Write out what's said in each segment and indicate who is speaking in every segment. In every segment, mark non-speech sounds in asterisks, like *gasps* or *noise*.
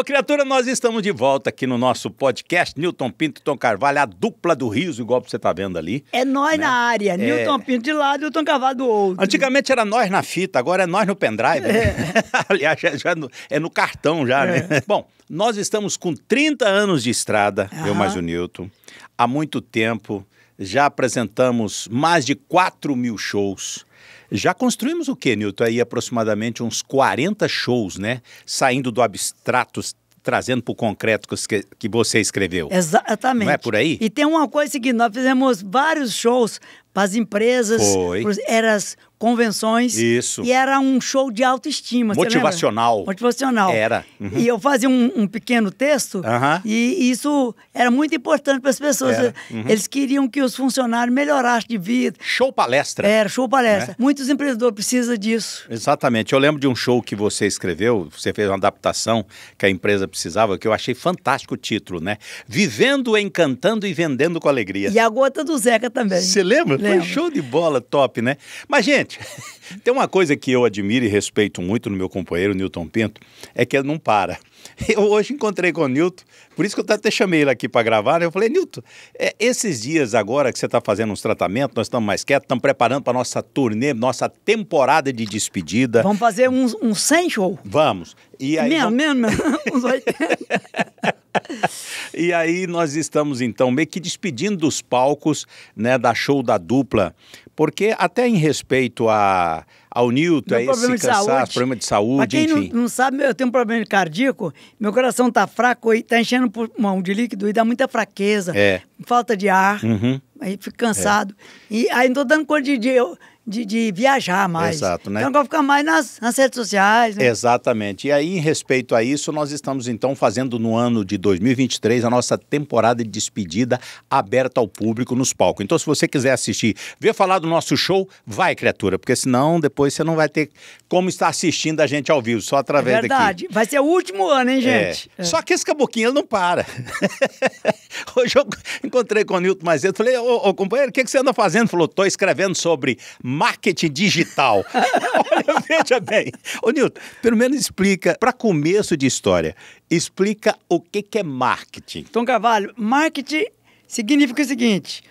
Speaker 1: Ô, criatura, nós estamos de volta aqui no nosso podcast. Newton Pinto e Tom Carvalho, a dupla do riso, igual você tá vendo ali.
Speaker 2: É nós né? na área. É... Newton Pinto de lado e o Tom Carvalho do outro.
Speaker 1: Antigamente era nós na fita, agora é nós no pendrive. Né? É. *laughs* Aliás, já, já no, é no cartão já, né? é. né? Bom, nós estamos com 30 anos de estrada, Aham. eu mais o Newton. Há muito tempo já apresentamos mais de 4 mil shows. Já construímos o quê, Nilton? Aí aproximadamente uns 40 shows, né? Saindo do abstrato, trazendo para o concreto que, que você escreveu.
Speaker 2: Exatamente. Não é por aí? E tem uma coisa que nós fizemos vários shows, para as empresas, eram as convenções. Isso. E era um show de autoestima. Motivacional. Motivacional. Era. Uhum. E eu fazia um, um pequeno texto uhum. e isso era muito importante para as pessoas. Uhum. Eles queriam que os funcionários melhorassem de vida. Show palestra. Era, show palestra. É? Muitos empreendedores precisam disso.
Speaker 1: Exatamente. Eu lembro de um show que você escreveu, você fez uma adaptação que a empresa precisava, que eu achei fantástico o título, né? Vivendo, encantando e vendendo com alegria.
Speaker 2: E a gota do Zeca também. Você lembra? Foi né? show
Speaker 1: de bola, top, né? Mas, gente, *laughs* tem uma coisa que eu admiro e respeito muito no meu companheiro, Newton Pinto, é que ele não para. *laughs* Eu hoje encontrei com o Newton, por isso que eu até chamei ele aqui para gravar. Né? Eu falei, Nilton, é, esses dias agora que você está fazendo uns tratamentos, nós estamos mais quietos, estamos preparando para nossa turnê, nossa temporada de despedida. Vamos fazer
Speaker 2: uns, uns 100 show?
Speaker 1: Vamos. E aí, menos,
Speaker 2: vamos... menos, *laughs* uns 80.
Speaker 1: e aí nós estamos então meio que despedindo dos palcos, né, da show da dupla, porque até em respeito a ao Newton, meu a é esse problema saúde. problema de saúde, quem enfim. Não,
Speaker 2: não sabe, eu tenho um problema cardíaco, meu coração tá fraco e tá enchendo por mão de líquido e dá muita fraqueza, é. falta de ar, uhum. aí fico cansado. É. E aí não tô dando conta de. Eu, de, de, viajar mais.
Speaker 1: Exato, né? Então agora
Speaker 2: fica mais nas, nas redes sociais. Né?
Speaker 1: Exatamente. E aí, em respeito a isso, nós estamos então fazendo no ano de 2023 a nossa temporada de despedida aberta ao público nos palcos. Então, se você quiser assistir, ver falar do nosso show, vai, criatura, porque senão depois você não vai ter como estar assistindo a gente ao vivo, só é através é verdade. daqui.
Speaker 2: Verdade. Vai ser o último ano, hein, é. gente? É. É. Só
Speaker 1: que esse caboquinho não para. *laughs* *laughs* Hoje eu encontrei com o Nilton mais cedo, falei, ô, ô companheiro, o que, que você anda fazendo? Ele falou, tô escrevendo sobre marketing digital. *laughs* Olha, veja bem. Ô Nilton, pelo menos explica, para começo de história,
Speaker 2: explica o que, que é marketing. Tom Carvalho, marketing significa o seguinte,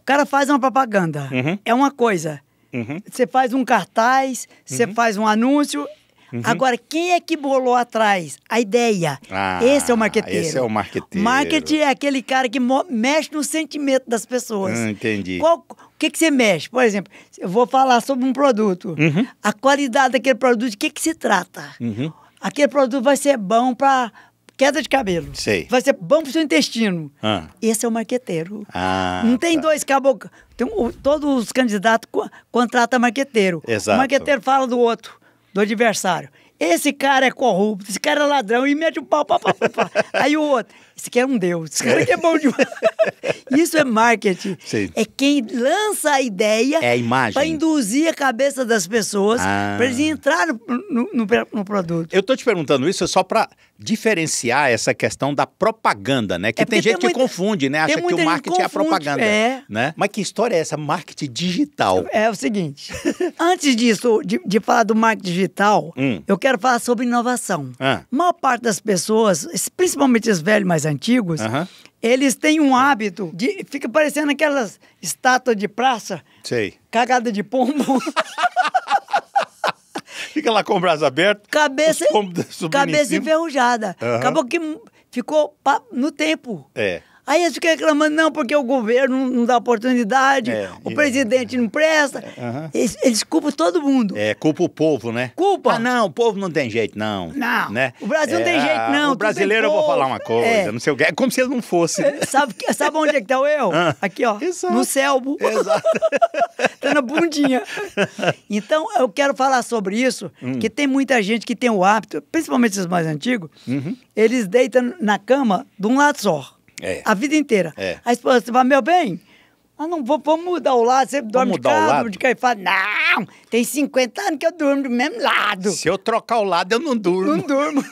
Speaker 2: o cara faz uma propaganda, uhum. é uma coisa. Uhum. Você uhum. faz um cartaz, você uhum. faz um anúncio, Uhum. Agora, quem é que bolou atrás? A ideia. Ah, esse é o marqueteiro. Esse é o
Speaker 1: marqueteiro. Marketing
Speaker 2: é aquele cara que mexe no sentimento das pessoas. Hum, entendi. Qual, o que, que você mexe? Por exemplo, eu vou falar sobre um produto. Uhum. A qualidade daquele produto, de que, que se trata? Uhum. Aquele produto vai ser bom para queda de cabelo. Sei. Vai ser bom o seu intestino. Ah. Esse é o marqueteiro. Ah, não tem tá. dois caboclos. Tem, todos os candidatos contratam marqueteiro. Exato. O marqueteiro fala do outro do adversário. Esse cara é corrupto, esse cara é ladrão, e mete o pau, pau, pau, pau, pau. Aí o outro, esse aqui é um deus, esse é. cara aqui é bom demais. *laughs* Isso é marketing. Sim. É quem lança a ideia é a para induzir a cabeça das pessoas ah. para eles entrarem no, no, no, produto. Eu tô te perguntando isso só para
Speaker 1: diferenciar essa questão da propaganda, né? Que é tem gente tem que confunde, né? Acha que o marketing é a propaganda. É.
Speaker 2: Né? Mas que história é essa? Marketing digital. É o seguinte: antes disso, de, de, falar do marketing digital, hum. eu quero falar sobre inovação. Ah. A maior parte das pessoas, principalmente os velhos mais mais antigos, uhum. eles têm um hábito de. Fica parecendo aquelas estátuas de praça. Sei. Cagada de pombo.
Speaker 1: *laughs* fica lá com o braço aberto. Cabeça, *laughs* cabeça
Speaker 2: enferrujada. Uhum. Acabou que ficou no tempo. É. Aí eles ficam reclamando, não, porque o governo não dá oportunidade, é, o é, presidente não presta. É, uh -huh. eles, eles, culpam todo mundo.
Speaker 1: É, culpa o povo, né? Culpa. Ah, não, o povo não tem jeito, não. Não. Né? O Brasil não tem é, jeito, ah, não. O é brasileiro, eu vou falar uma coisa, é. não
Speaker 2: sei o quê. É como se ele não fosse. *laughs* Sabe, sabe onde é que tá o eu? Ah, Aqui, ó. Exato. No selbo. Exato. *laughs* tá na bundinha. *laughs* Então, eu quero falar sobre isso, hum. que tem muita gente que tem o hábito, principalmente os mais antigos, uhum. eles deitam na cama de um lado só. É. A vida inteira. É. A esposa fala, meu bem, mas não vou, vamos mudar o lado, você dorme de cá, de cá. E fala, não, tem 50 anos que eu durmo do mesmo lado. Se eu trocar o lado, eu não durmo. Não durmo.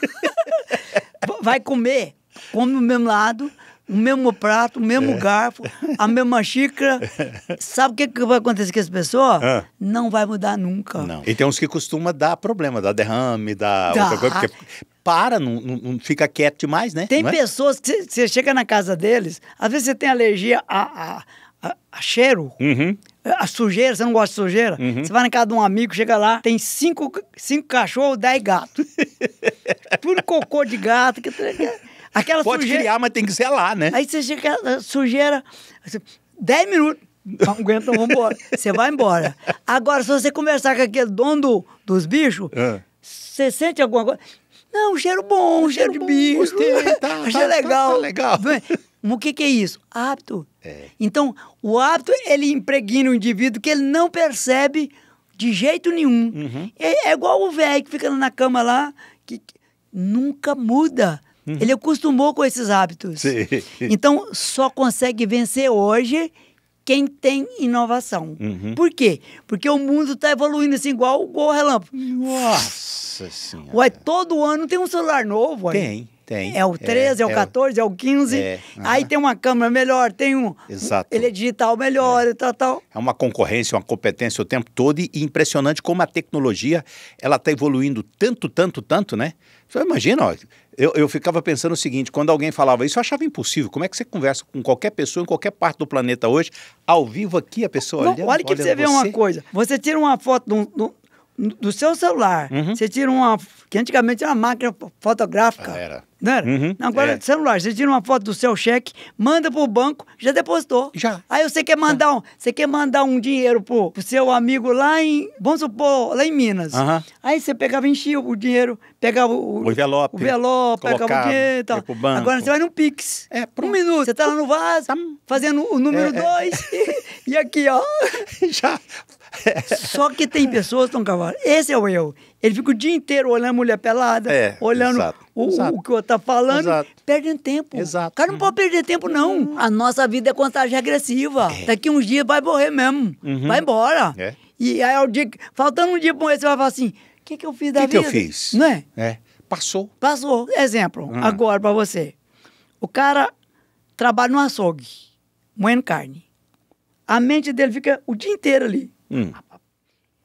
Speaker 2: *laughs* Vai comer, come do mesmo lado, o mesmo prato, o mesmo é. garfo, a mesma xícara. *laughs* Sabe o que, que vai acontecer com essa pessoa? Não vai mudar nunca. Não.
Speaker 1: E tem uns que costuma dar problema, dar derrame, dar outra coisa, porque para, não, não fica quieto demais, né? Tem é?
Speaker 2: pessoas que você chega na casa deles, às vezes você tem alergia a, a, a, a cheiro. Uhum. A sujeira, você não gosta de sujeira? Uhum. Você vai na casa de um amigo, chega lá, tem cinco, cinco cachorros, dez gatos. *laughs* tudo cocô de gato. Que, aquela Pode sujeira. criar, mas tem que ser lá, né? Aí você chega, sujeira, assim, dez minutos, não aguenta, vamos embora. Você vai embora. Agora, se você conversar com aquele dono do, dos bichos, ah. você sente alguma coisa. Não, um cheiro bom, um cheiro, cheiro de bicho. Gostei, *laughs* tá, tá, achei tá, legal. Tá, tá legal. O que, que é isso? Hábito. É. Então, o hábito, ele impregna o indivíduo que ele não percebe de jeito nenhum. Uhum. É, é, igual o velho que fica na cama lá, que, que nunca muda. Uhum. Ele acostumou com esses hábitos. Sim. Então, só consegue vencer hoje quem tem inovação. Uhum. Por quê? Porque o mundo está evoluindo assim, igual, o o relâmpago. Nossa Senhora. Ué, todo ano tem um celular novo. Aí. Tem, tem. É o 13, é, é o 14, é o 15. É. Uhum. Aí tem uma câmera melhor, tem um. Exato. Ele é digital melhor é. e é. tal, tal.
Speaker 1: É uma concorrência, uma competência o tempo todo e impressionante como a tecnologia ela está evoluindo tanto, tanto, tanto, né? Só imagina, ó, eu, eu ficava pensando o seguinte: quando alguém falava isso, eu achava impossível. Como é que você conversa com qualquer pessoa em qualquer parte do planeta hoje, ao vivo aqui, a pessoa Não, Olha que olhando você vê uma
Speaker 2: coisa: você tira uma foto de um, do seu celular, uhum. você tira uma. Que antigamente era uma máquina fotográfica. Ah, era. Não era? Uhum. Não, agora é. é. celular. Você tira uma foto do seu cheque, manda pro banco, já depositou. Já. Aí você quer mandar um. Você quer mandar um dinheiro pro, pro, seu amigo lá em. Vamos supor, lá em Minas. Uhum. Aí você pegava, enchia o dinheiro, pegava o. O
Speaker 1: envelope. O envelope, pegava o dinheiro e tal. Agora
Speaker 2: você vai no Pix. É, né? por um minuto. Você tá lá no vaso, tá. fazendo o número 2. é. é. *laughs* e, e, aqui, ó. *laughs* já. Só que tem pessoas, estão Cavalo, esse é o eu. Ele fica o dia inteiro olhando a mulher pelada, é, olhando exato, o, exato. o, que o outro tá falando, perdendo tempo. Exato. O cara não uhum. pode perder tempo, não. Uhum. A nossa vida é contagem regressiva. É. Daqui uns dias vai morrer mesmo. Uhum. Vai embora. É. E aí, o dia, faltando um dia para morrer, você vai falar assim, o que, que eu fiz da que vida? O que eu fiz? Não é? É. Passou. Passou. Exemplo, ah. agora para você. O cara trabalha no açougue, moendo carne. A mente dele fica o dia inteiro ali. Hum.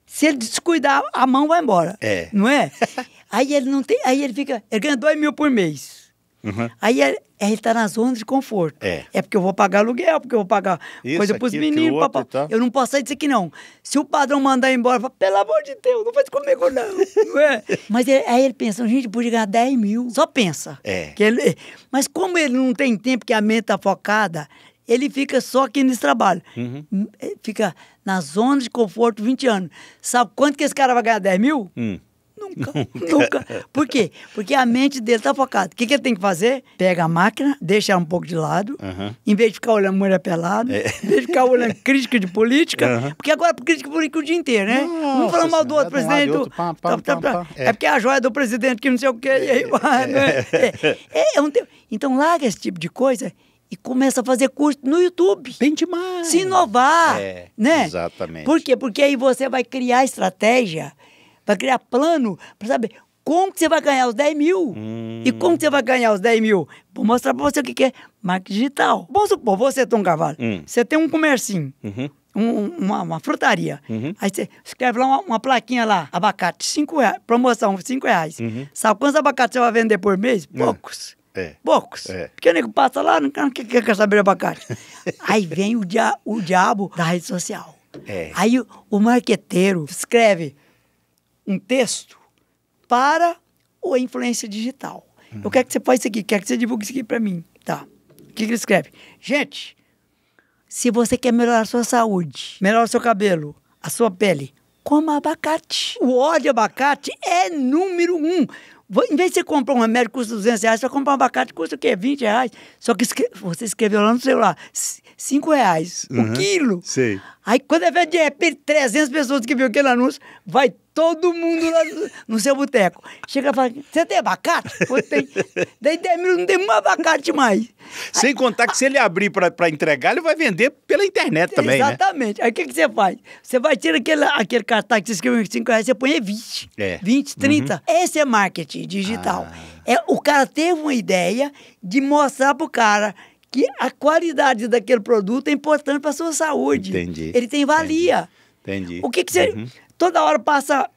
Speaker 2: Se ele descuidar, a mão vai embora. É. Não é? *laughs* aí ele não tem. Aí ele fica. Ele ganha dois mil por mês. Uhum. Aí ele, ele tá na zona de conforto. É. É porque eu vou pagar aluguel, porque eu vou pagar Isso, coisa pros aquilo, meninos. Outro, tá. Eu não posso sair disso aqui, não. Se o padrão mandar embora, fala, pelo amor de Deus, não faz comigo, não. *laughs* não é? Mas ele, aí ele pensa, gente, podia ganhar 10 mil. Só pensa. É. Que ele, mas como ele não tem tempo que a mente tá focada, ele fica só aqui nesse trabalho. Uhum. Hum, é, fica na zona de conforto 20 anos. Sabe quanto que esse cara vai ganhar? 10 mil? Hum. Nunca, *laughs* nunca. Por quê? Porque a mente dele tá focada. O que, que ele tem que fazer? Pega a máquina, deixa ela um pouco de lado, uhum. em vez de ficar olhando mulher pelada, é. em vez de ficar olhando *laughs* crítica de política, uhum. porque agora é crítica política o dia inteiro, né? não falando mal do outro presidente. tá, tá, tá. É, é. porque é a joia do presidente que não sei o quê, e aí É, né? um... *laughs* É. É, então larga esse tipo de coisa e começa a fazer curso no YouTube. Pente demais. Se inovar, é, né?
Speaker 1: Exatamente. Por
Speaker 2: quê? Porque aí você vai criar estratégia, vai criar plano para saber como que você vai ganhar os 10 mil. Hum. E como que você vai ganhar os 10 mil? Vou mostrar para você o que, que é marketing digital. Vamos supor, você, Tom Cavalo, hum. você tem um comercinho. Uhum. Um, uma, uma, frutaria. Uhum. Aí você escreve lá uma, uma, plaquinha lá, abacate, cinco reais, promoção, 5 reais. Uhum. Sabe quantos abacates você vai vender por mês? Ah. Poucos. É. Poucos. É. Porque o nego passa lá, não quer, que quer saber de abacate. *laughs* Aí vem o, dia, o diabo da rede social. É. Aí o, o marqueteiro escreve um texto para o influência digital. Uhum. Eu quero que você faça isso aqui, quero que você divulgue isso aqui para mim. Tá. O que, que ele escreve? Gente, se você quer melhorar a sua saúde, melhorar o seu cabelo, a sua pele, coma abacate. O óleo de abacate é número um. Em vez de você comprar um remédio que custa 200 reais, você comprar um abacate que custa o quê? 20 reais. Só que escre... você escreveu lá no celular, 5 reais o quilo. Sei. Aí quando é de repente 300 pessoas que viram aquele anúncio, vai todo mundo lá no seu boteco. Chega e fala, você tem abacate? Daí 10 minutos não tem um abacate mais. Sem contar que se ele abrir para entregar, ele vai vender pela internet também, né? Exatamente. Né? Aí o que, que você faz? Você vai tirar aquele, aquele cartaz que você escreveu em 5 reais, você põe 20. É. 20, 30. É. Uhum. Esse é marketing digital. Ah. É, o cara teve uma ideia de mostrar pro cara que a qualidade daquele produto é importante para sua saúde. Entendi. Ele tem valia.
Speaker 1: Entendi. Entendi. O que, que você. Uhum.
Speaker 2: Toda hora passa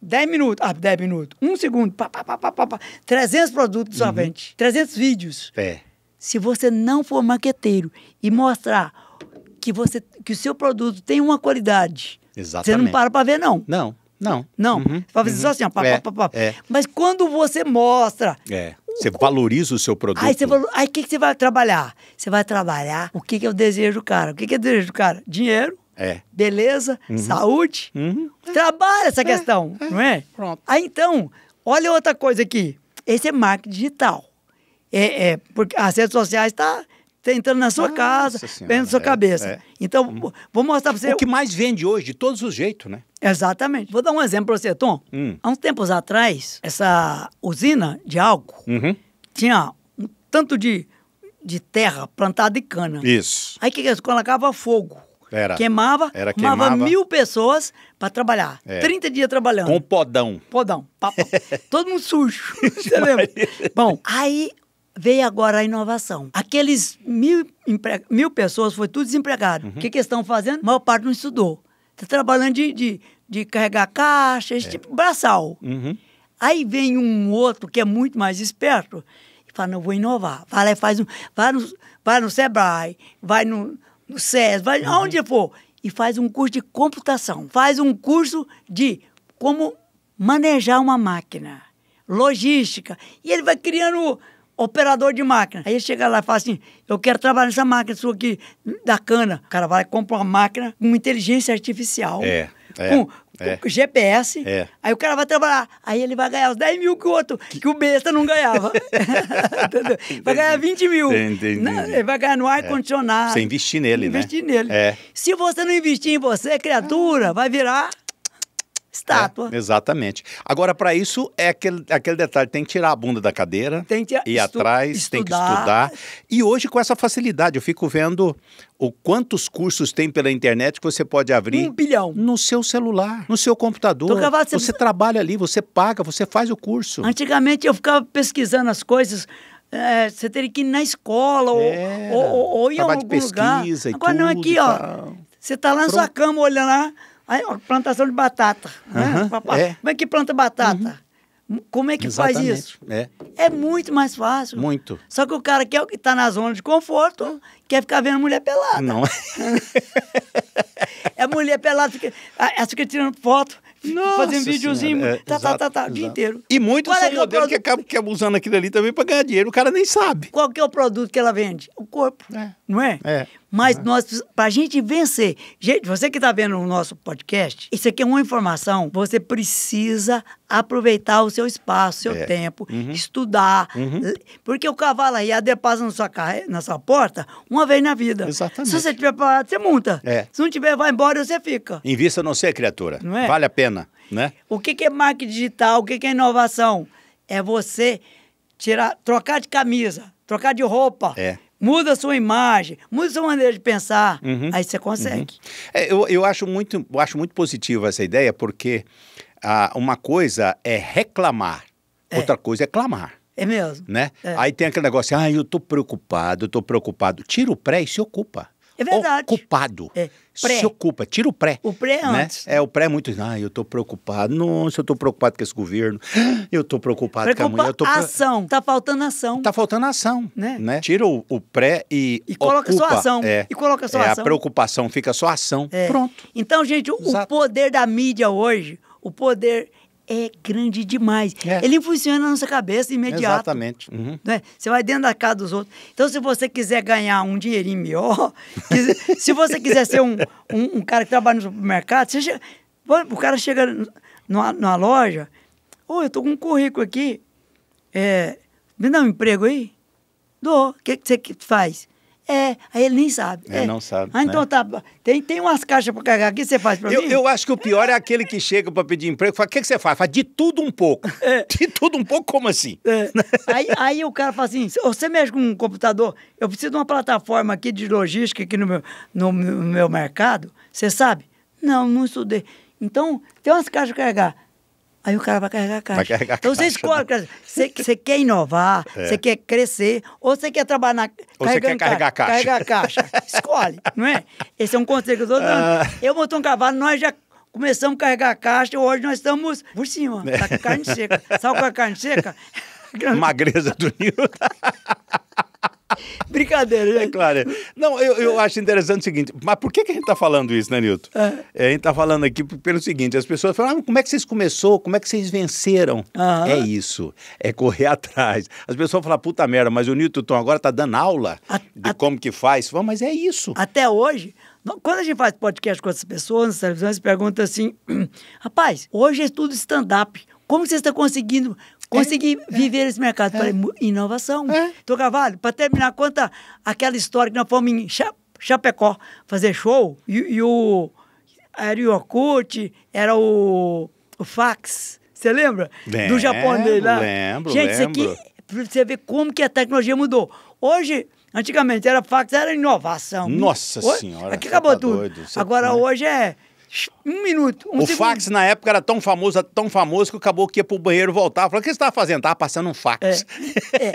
Speaker 2: 10 minutos, ah, 10 minutos, um segundo, pá, pá, pá, pá, pá, 300 produtos uhum. sua 300 vídeos. É se você não for maqueteiro e mostrar que, você, que o seu produto tem uma qualidade,
Speaker 1: Exatamente. você não para para
Speaker 2: ver, não. Não. Não. Não. Uhum, para fazer assim, uhum. só assim, ó. Pá, é, pá, pá, é. Mas quando você mostra.
Speaker 1: É. Você o, valoriza o seu produto. Aí
Speaker 2: o que, que você vai trabalhar? Você vai trabalhar o que, que eu desejo do cara. O que, que eu desejo do cara? Dinheiro. É. Beleza, uhum. saúde. Uhum. Trabalha essa é, questão, é. não é? Pronto. Aí então, olha outra coisa aqui. Esse é marketing digital. É, é, porque as redes sociais estão. Tá entrando na sua casa, vendo dentro da sua é, cabeça. É. Então, hum. vou mostrar para você. O que mais vende hoje, de todos os jeitos, né? Exatamente. Vou dar um exemplo para você, Tom. Hum. Há uns tempos atrás, essa usina de álcool uhum. tinha um tanto de, de terra plantada de cana. Isso. Aí que, que eles colocavam fogo.
Speaker 1: Era. Queimava, Era queimava. mil
Speaker 2: pessoas para trabalhar. É. 30 dias trabalhando. Com
Speaker 1: podão.
Speaker 2: Podão. *laughs* Todo mundo sujo. *laughs* você lembra? Bom, aí veio agora a inovação. Aqueles mil, empre... mil pessoas foi tudo desempregado. Uhum. O que, que estão fazendo? A maior parte não estudou. Está trabalhando de, de, de, carregar caixa, esse é. tipo, braçal. Uhum. Aí vem um outro que é muito mais esperto e fala, não, vou inovar. Vai lá e faz um... Vai no, vai no Sebrae, vai no, no SES, vai uhum. aonde for. E faz um curso de computação. Faz um curso de como manejar uma máquina. Logística. E ele vai criando operador de máquina. Aí ele chega lá e fala assim: eu quero trabalhar nessa máquina sua aqui, da cana. O cara vai compra uma máquina com inteligência artificial. É. É, com, é, com, GPS. É. Aí o cara vai trabalhar. Aí ele vai ganhar os 10 mil que o outro, que o besta não ganhava. *laughs* vai ganhar 20 mil. Entendi, não, ele vai ganhar no ar-condicionado. É. Você
Speaker 1: investir nele, investir
Speaker 2: né? Investir nele. É. Se você não investir em você, criatura, vai virar né? Estátua.
Speaker 1: É, exatamente. Agora, para isso, é aquele, aquele detalhe: tem que tirar a bunda da cadeira, tem que ir atrás, estudar. tem que estudar. E hoje, com essa facilidade, eu fico vendo o quantos cursos tem pela internet que você pode abrir. Um bilhão. No seu celular, no seu computador. Cavalo, você... você trabalha ali, você paga, você faz o
Speaker 2: curso. Antigamente, eu ficava pesquisando as coisas. É, você teria que ir na escola ou, em ou, ou, ou ir algum de pesquisa lugar. E Agora tudo, não, aqui, ó. Você está lá na Pronto. sua cama olhando lá, Aí, ó, plantação de batata. Né? é. Como é que planta batata? Uhum. Como é que Exatamente. faz isso? É. é muito mais fácil. Muito. Só que o cara quer que é está na zona de conforto, quer ficar vendo mulher pelada. Não. *laughs* é mulher pelada, fica, ela fica tirando foto nossa fazendo videozinho, é, tá, tá, tá, tá, o dia inteiro. E muito Qual é modelo que, é que acaba que aquilo ali também para ganhar dinheiro, o cara nem sabe. Qual que é o produto que ela vende? O corpo, é. não é? é. Mas é. nós, para a gente vencer, gente, você que está vendo o nosso podcast, isso aqui é uma informação, você precisa aproveitar o seu espaço, seu é. tempo, uhum. estudar, uhum. porque o cavalo aí adepasa passa na sua, carre... na sua porta uma vez na vida. Exatamente. Se você tiver parado, você monta. É. Se não tiver, vai embora e você fica.
Speaker 1: Invista não ser criatura. Não é? Vale a pena né?
Speaker 2: O que, é marketing digital? O que, é inovação? É você tirar, trocar de camisa, trocar de roupa. É. Muda a sua imagem, muda a sua maneira de pensar. Uhum. Aí você consegue.
Speaker 1: Uhum. É, eu, eu, acho muito, eu acho muito positiva essa ideia, porque ah, uma coisa é reclamar, é. outra coisa é clamar. É mesmo. Né? É. Aí tem aquele negócio, ah, eu estou preocupado, eu preocupado. Tira o pré e se ocupa. É verdade. Ocupado. É. Se ocupa, tira o pré. O pré né? É, o pré é muito. Ah, eu tô preocupado. Nossa, eu tô preocupado com esse governo. *gasps* Eu tô preocupado Preocupa com a mulher. Eu tô... ação.
Speaker 2: Tá faltando ação. Tá faltando ação. Né?
Speaker 1: né? Tira o, o, pré e. E coloca ocupa. só ação. É. E coloca só é, ação. A preocupação fica só ação. É.
Speaker 2: Pronto. Então, gente, o poder da mídia hoje, o poder é grande demais. É. Ele funciona na nossa cabeça imediato.
Speaker 1: Exatamente. Uhum.
Speaker 2: Né? Você vai dentro da casa dos outros. Então, se você quiser ganhar um dinheirinho melhor, *laughs* se você quiser ser um, um, um, cara que trabalha no supermercado, você chega, o cara chega numa, numa loja, ô, oh, eu tô com um currículo aqui, é, me dá um emprego aí? Dou. O que, que você faz? É, aí ele nem sabe. Ele é. não sabe. Ah, então né? tá. Tem, tem umas caixas para carregar. O que você faz para mim? Eu
Speaker 1: acho que o pior é aquele que chega para pedir emprego e
Speaker 2: fala: o que, que você faz? Faz de tudo um pouco. *laughs* É. De tudo um pouco, como assim? É. aí, aí o cara fala assim: você mexe com um computador, eu preciso de uma plataforma aqui de logística aqui no meu, no meu mercado. Você sabe? Não, não estudei. Então, tem umas caixas para carregar. Aí o cara vai carregar a caixa. Carregar então você escolhe, né? você, quer inovar, *laughs* é. você quer crescer, ou você quer trabalhar na. Ou você quer carregar caixa. a caixa. Carregar a caixa. *laughs* Escolhe, não é? Esse é um conselho que eu estou dando. Ah. Eu montei um cavalo, nós já começamos a carregar a caixa, hoje nós estamos por cima, é. tá com carne seca. Sabe com é a carne seca?
Speaker 1: *laughs* Magreza do Nilton. *laughs* Brincadeira, né? É claro. Não, eu, eu acho interessante o seguinte, mas por que, que a gente está falando isso, né, Nilton? É. é a gente está falando aqui pelo seguinte, as pessoas falam, ah, como é que vocês começou? Como é que vocês venceram? Aham. É isso, é correr *laughs* atrás. As pessoas falam, puta
Speaker 2: merda, mas o Nilton agora está dando aula a, de a... como que faz. Fala, mas é isso. Até hoje, quando a gente faz podcast com essas pessoas, nas televisões, pergunta assim, *clears throat* rapaz, hoje é tudo stand-up, como vocês estão conseguindo Consegui é, é. viver é, esse mercado. É. Falei, inovação. É. Tô cavalo. para terminar, conta aquela história que nós fomos em Chapecó fazer show e, e o. Era o era o, o Fax. Você lembra? Lembro, Do japonês lá. Lembro, Gente, lembro. isso aqui, pra você ver como que a tecnologia mudou. Hoje, antigamente, era fax, era inovação. Nossa hoje, Senhora. Aqui acabou tá tudo. Doido, Agora, tá hoje é um minuto. Um o segundo. fax na época era tão famoso,
Speaker 1: tão famoso que o caboclo ia pro banheiro voltar. Falou: o que você estava tá fazendo? Estava passando um fax. É.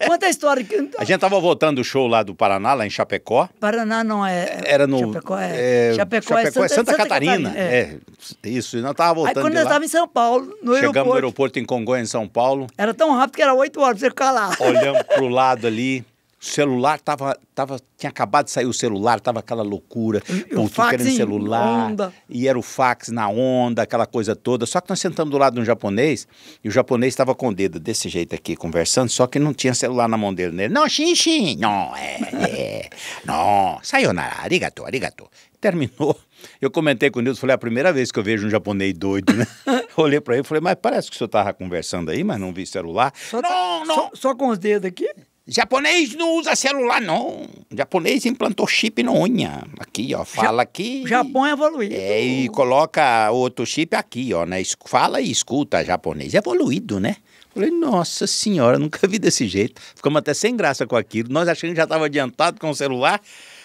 Speaker 2: é. Conta a história. Que...
Speaker 1: A gente tava voltando do show lá do Paraná, lá em Chapecó.
Speaker 2: Paraná não é.
Speaker 1: Era no. Chapecó é. é... Chapecó, é Chapecó é Santa, Santa, Santa Catarina. Catarina. É. é isso. E nós tava voltando. Aí quando nós tava em
Speaker 2: São Paulo, no Chegamos aeroporto. no
Speaker 1: aeroporto em Congonha, em São Paulo.
Speaker 2: Era tão rápido que era 8 horas pra você ficar lá. Olhamos pro
Speaker 1: lado ali celular tava, tava, tinha acabado de sair o celular, tava aquela loucura, o fax querendo celular, onda. e era o fax na onda, aquela coisa toda. Só que nós sentamos do lado de um japonês, e o japonês estava com o dedo desse jeito aqui, conversando, só que não tinha celular na mão dele. Nele. Né? Não, xin, xin, não, é, é, não, sayonara, arigato, arigato. Terminou. Eu comentei com o Nilson, falei, é a primeira vez que eu vejo um japonês doido, né? *laughs* Olhei para ele e falei, mas parece que o senhor tava conversando aí, mas não vi celular. Só
Speaker 2: não, tá, não. Só, só
Speaker 1: com os dedos aqui? Japonês não usa celular, não. Japonês implantou chip na unha. Aqui, ó. Fala aqui. Japão é evoluído. É, e coloca outro chip aqui, ó. Né? Fala e escuta japonês. É evoluído, né? Falei, nossa senhora, nunca vi desse jeito. Ficamos até sem graça com aquilo. Nós achamos que já estava adiantado com o celular.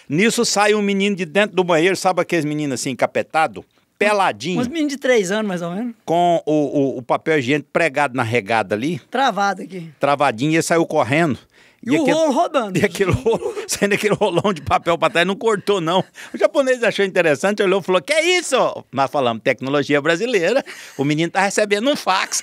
Speaker 1: Nisso sai um menino de dentro do banheiro, sabe aqueles meninos assim, encapetado? Peladinho. Uns
Speaker 2: meninos de três anos, mais ou menos.
Speaker 1: Com o, o, o papel higiênico pregado na regada ali.
Speaker 2: Travado aqui.
Speaker 1: Travadinho, e ele saiu correndo. E, e o aquele, rolo rodando. *laughs* E aquele rolo, saindo aquele rolão de papel para trás, não cortou, não. O japonês achou interessante, olhou e falou: Que é isso? Nós falamos tecnologia brasileira, o menino tá recebendo um fax.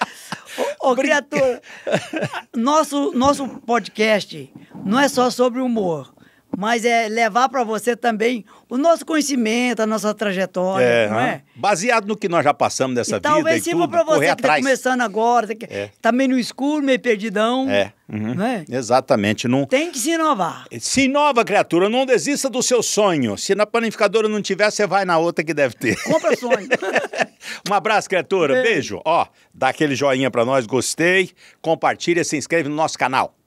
Speaker 2: *laughs* ô, ô criatura, *laughs* nosso, nosso podcast não é só sobre humor mas é levar para você também o nosso conhecimento, a nossa trajetória, é, não é?
Speaker 1: Baseado no que nós já passamos nessa e vida talvez e sirva para você que está começando
Speaker 2: agora, que é. tá meio no escuro, meio perdidão, é.
Speaker 1: Uhum. não é? Exatamente. Não...
Speaker 2: Tem que se inovar. Se inova,
Speaker 1: criatura, não desista do seu sonho. Se na planificadora não tiver, você vai na outra que deve ter.
Speaker 2: Compra sonho.
Speaker 1: *laughs* um abraço, criatura. Beijo. Beijo. Ó, dá aquele joinha para nós, gostei. Compartilha, se inscreve no nosso canal.